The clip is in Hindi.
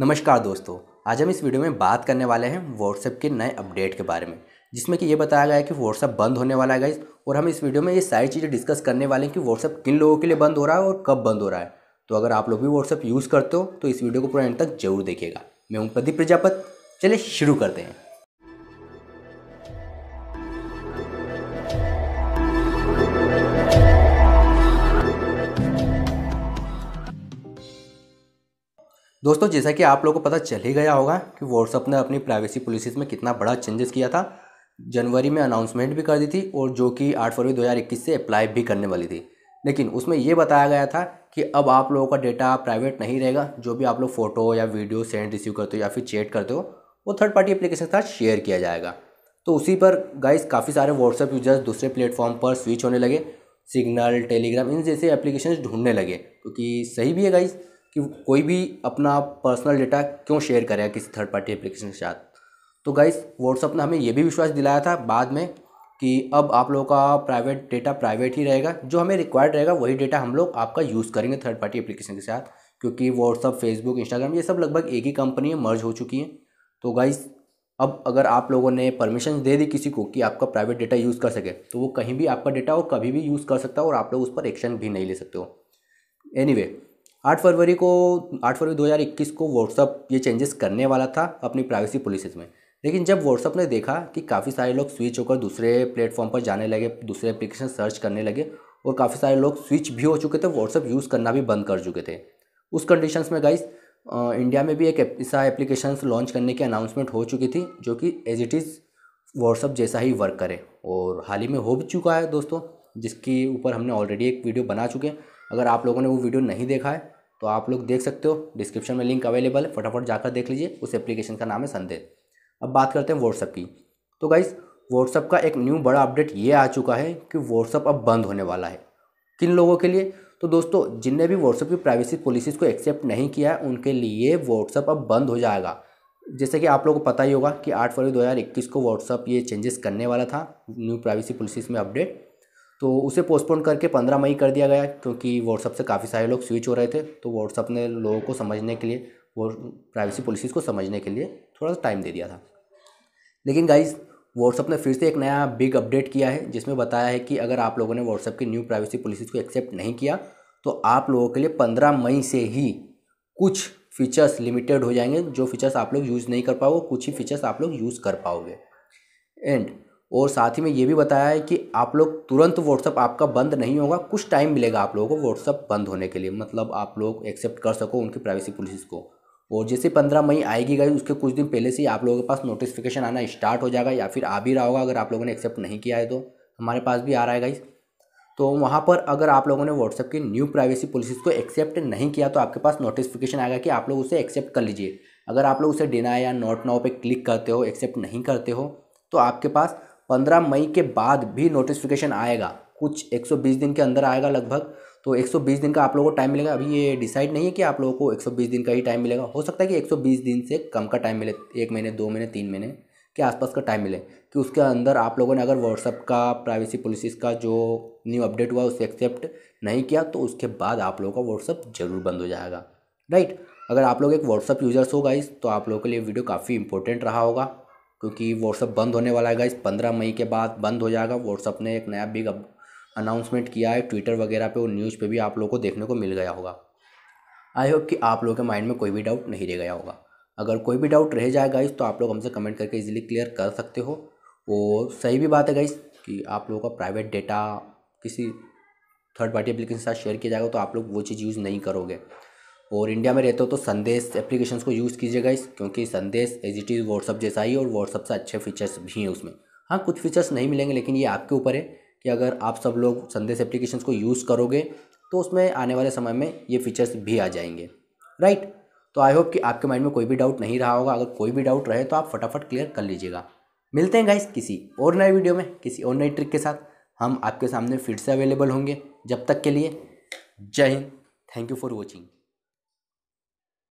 नमस्कार दोस्तों आज हम इस वीडियो में बात करने वाले हैं व्हाट्सएप के नए अपडेट के बारे में जिसमें कि ये बताया गया है कि व्हाट्सएप बंद होने वाला है गाइज और हम इस वीडियो में ये सारी चीज़ें डिस्कस करने वाले हैं कि व्हाट्सएप किन लोगों के लिए बंद हो रहा है और कब बंद हो रहा है तो अगर आप लोग भी व्हाट्सएप यूज़ करते हो तो इस वीडियो को पूरा एंड तक जरूर देखिएगा मैं हूँ प्रदीप प्रजापत चलिए शुरू करते हैं दोस्तों जैसा कि आप लोगों को पता चल ही गया होगा कि व्हाट्सअप ने अपनी प्राइवेसी पॉलिसीज़ में कितना बड़ा चेंजेस किया था जनवरी में अनाउंसमेंट भी कर दी थी और जो कि 8 फरवरी 2021 से अप्लाई भी करने वाली थी लेकिन उसमें यह बताया गया था कि अब आप लोगों का डेटा प्राइवेट नहीं रहेगा जो भी आप लोग फ़ोटो या वीडियो सेंड रिसीव करते हो या फिर चैट करते हो वो थर्ड पार्टी अप्लीकेशन के साथ शेयर किया जाएगा तो उसी पर गाइस काफ़ी सारे व्हाट्सएप यूजर्स दूसरे प्लेटफॉर्म पर स्विच होने लगे सिग्नल टेलीग्राम इन जैसे एप्लीकेशन ढूंढने लगे क्योंकि सही भी है गाइस कि कोई भी अपना पर्सनल डेटा क्यों शेयर करेगा किसी थर्ड पार्टी एप्लीकेशन के साथ तो गाइस व्हाट्सअप ने हमें यह भी विश्वास दिलाया था बाद में कि अब आप लोगों का प्राइवेट डेटा प्राइवेट ही रहेगा जो हमें रिक्वायर्ड रहेगा वही डेटा हम लोग आपका यूज़ करेंगे थर्ड पार्टी एप्लीकेशन के साथ क्योंकि व्हाट्सअप फेसबुक इंस्टाग्राम ये सब लगभग एक ही कंपनी है मर्ज हो चुकी है तो गाइस अब अगर आप लोगों ने परमिशन दे दी किसी को कि आपका प्राइवेट डेटा यूज़ कर सके तो वो कहीं भी आपका डेटा वो कभी भी यूज़ कर सकता है और आप लोग उस पर एक्शन भी नहीं ले सकते हो एनी anyway, आठ फरवरी को आठ फरवरी 2021 को व्हाट्सअप ये चेंजेस करने वाला था अपनी प्राइवेसी पॉलिसीज में लेकिन जब व्हाट्सअप ने देखा कि काफ़ी सारे लोग स्विच होकर दूसरे प्लेटफॉर्म पर जाने लगे दूसरे एप्लीकेशन सर्च करने लगे और काफ़ी सारे लोग स्विच भी हो चुके थे व्हाट्सअप यूज़ करना भी बंद कर चुके थे उस कंडीशन में गाइस इंडिया में भी एक ऐसा एप्लीकेशन लॉन्च करने की अनाउंसमेंट हो चुकी थी जो कि एज इट इज़ व्हाट्सअप जैसा ही वर्क करे और हाल ही में हो भी चुका है दोस्तों जिसके ऊपर हमने ऑलरेडी एक वीडियो बना चुके हैं अगर आप लोगों ने वो वीडियो नहीं देखा है तो आप लोग देख सकते हो डिस्क्रिप्शन में लिंक अवेलेबल है फटाफट जाकर देख लीजिए उस एप्लीकेशन का नाम है संदेश अब बात करते हैं व्हाट्सअप की तो गाइज़ व्हाट्सअप का एक न्यू बड़ा अपडेट ये आ चुका है कि व्हाट्सअप अब बंद होने वाला है किन लोगों के लिए तो दोस्तों जिनने भी व्हाट्सअप की प्राइवेसी पॉलिसीज़ को एक्सेप्ट नहीं किया है उनके लिए व्हाट्सअप अब बंद हो जाएगा जैसे कि आप लोगों को पता ही होगा कि 8 फरवरी 2021 को व्हाट्सअप ये चेंजेस करने वाला था न्यू प्राइवेसी पॉलिसीज़ में अपडेट तो उसे पोस्टपोन करके पंद्रह मई कर दिया गया क्योंकि व्हाट्सअप से काफ़ी सारे लोग स्विच हो रहे थे तो व्हाट्सअप ने लोगों को समझने के लिए वो प्राइवेसी पॉलिसीज़ को समझने के लिए थोड़ा सा टाइम दे दिया था लेकिन गाइज व्हाट्सअप ने फिर से एक नया बिग अपडेट किया है जिसमें बताया है कि अगर आप लोगों ने व्हाट्सअप की न्यू प्राइवेसी पॉलिसीज़ को एक्सेप्ट नहीं किया तो आप लोगों के लिए पंद्रह मई से ही कुछ फीचर्स लिमिटेड हो जाएंगे जो फीचर्स आप लोग यूज़ नहीं कर पाओगे कुछ ही फीचर्स आप लोग यूज़ कर पाओगे एंड और साथ ही में ये भी बताया है कि आप लोग तुरंत व्हाट्सअप आपका बंद नहीं होगा कुछ टाइम मिलेगा आप लोगों को व्हाट्सअप बंद होने के लिए मतलब आप लोग एक्सेप्ट कर सको उनकी प्राइवेसी पॉलिसीज़ को और जैसे पंद्रह मई आएगी गई उसके कुछ दिन पहले से ही आप लोगों के पास नोटिफिकेशन आना स्टार्ट हो जाएगा या फिर आ भी रहा होगा अगर आप लोगों ने एक्सेप्ट नहीं किया है तो हमारे पास भी आ रहा है गाइज तो वहाँ पर अगर आप लोगों ने व्हाट्सअप की न्यू प्राइवेसी पॉलिसीज़ को एक्सेप्ट नहीं किया तो आपके पास नोटिफिकेशन आएगा कि आप लोग उसे एक्सेप्ट कर लीजिए अगर आप लोग उसे डिनाई या नोट नाउ पे क्लिक करते हो एक्सेप्ट नहीं करते हो तो आपके पास पंद्रह मई के बाद भी नोटिफिकेशन आएगा कुछ 120 दिन के अंदर आएगा लगभग तो 120 दिन का आप लोगों को टाइम मिलेगा अभी ये डिसाइड नहीं है कि आप लोगों को 120 दिन का ही टाइम मिलेगा हो सकता है कि 120 दिन से कम का टाइम मिले एक महीने दो महीने तीन महीने के आसपास का टाइम मिले कि उसके अंदर आप लोगों ने अगर व्हाट्सअप का प्राइवेसी पॉलिसीज़ का जो न्यू अपडेट हुआ उसे एक्सेप्ट नहीं किया तो उसके बाद आप लोगों का व्हाट्सअप जरूर बंद हो जाएगा राइट अगर आप लोग एक व्हाट्सअप यूज़र्स हो गाइस तो आप लोगों के लिए वीडियो काफ़ी इंपॉर्टेंट रहा होगा क्योंकि व्हाट्सअप बंद होने वाला है गाइस पंद्रह मई के बाद बंद हो जाएगा व्हाट्सअप ने एक नया बिग अनाउंसमेंट किया है ट्विटर वगैरह पे और न्यूज़ पे भी आप लोगों को देखने को मिल गया होगा आई होप कि आप लोगों के माइंड में कोई भी डाउट नहीं रह गया होगा अगर कोई भी डाउट रह जाए गाइस तो आप लोग हमसे कमेंट करके इजीली क्लियर कर सकते हो और सही भी बात है गाइस कि आप लोगों का प्राइवेट डेटा किसी थर्ड पार्टी एप्लीकेशन के साथ शेयर किया जाएगा तो आप लोग वो चीज़ यूज़ नहीं करोगे और इंडिया में रहते हो तो संदेश एप्लीकेशंस को यूज़ कीजिएगा इस क्योंकि संदेश एज इट इज़ व्हाट्सअप जैसा ही और व्हाट्सअप से अच्छे फीचर्स भी हैं उसमें हाँ कुछ फीचर्स नहीं मिलेंगे लेकिन ये आपके ऊपर है कि अगर आप सब लोग संदेश एप्लीकेशंस को यूज़ करोगे तो उसमें आने वाले समय में ये फीचर्स भी आ जाएंगे राइट तो आई होप कि आपके माइंड में कोई भी डाउट नहीं रहा होगा अगर कोई भी डाउट रहे तो आप फटाफट क्लियर कर लीजिएगा मिलते हैं गाइस किसी और नए वीडियो में किसी और नई ट्रिक के साथ हम आपके सामने फिर से अवेलेबल होंगे जब तक के लिए Jai Hind thank you for watching